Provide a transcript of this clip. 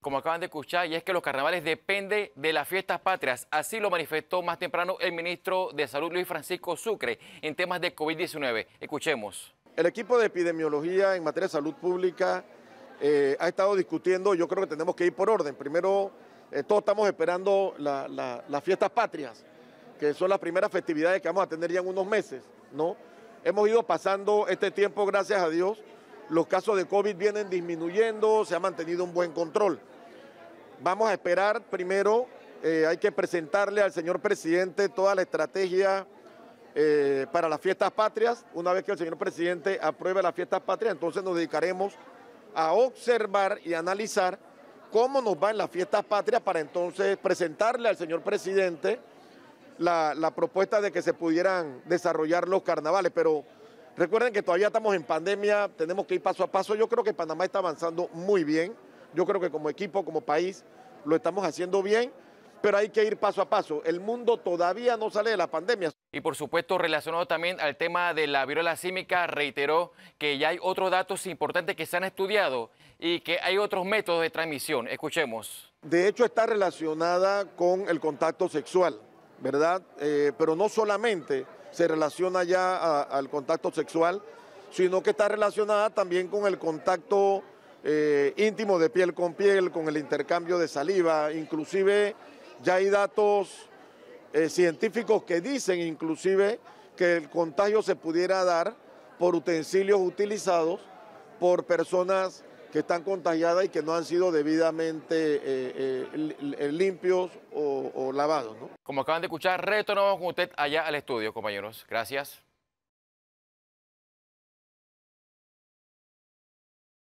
como acaban de escuchar, y es que los carnavales dependen de las fiestas patrias. Así lo manifestó más temprano el ministro de Salud Luis Francisco Sucre en temas de COVID-19. Escuchemos. El equipo de epidemiología en materia de salud pública eh, ha estado discutiendo, yo creo que tenemos que ir por orden. Primero, eh, todos estamos esperando las fiestas patrias, que son las primeras festividades que vamos a tener ya en unos meses, ¿no? Hemos ido pasando este tiempo, gracias a Dios, los casos de COVID vienen disminuyendo, se ha mantenido un buen control. Vamos a esperar primero, eh, hay que presentarle al señor presidente toda la estrategia eh, para las fiestas patrias. Una vez que el señor presidente apruebe las fiestas patrias, entonces nos dedicaremos a observar y analizar cómo nos va en las fiestas patrias para entonces presentarle al señor presidente la, propuesta de que se pudieran desarrollar los carnavales. Pero Recuerden que todavía estamos en pandemia, tenemos que ir paso a paso. Yo creo que Panamá está avanzando muy bien. Yo creo que como equipo, como país, lo estamos haciendo bien, pero hay que ir paso a paso. El mundo todavía no sale de la pandemia. Y por supuesto, relacionado también al tema de la viruela símica, reiteró que ya hay otros datos importantes que se han estudiado y que hay otros métodos de transmisión. Escuchemos. De hecho, está relacionada con el contacto sexual, ¿verdad? Eh, pero no solamente se relaciona ya al contacto sexual, sino que está relacionada también con el contacto eh, íntimo de piel con piel, con el intercambio de saliva, inclusive ya hay datos eh, científicos que dicen inclusive que el contagio se pudiera dar por utensilios utilizados por personas que están contagiadas y que no han sido debidamente eh, eh, limpios o, lavados. Como acaban de escuchar, retornamos con usted allá al estudio, compañeros. Gracias.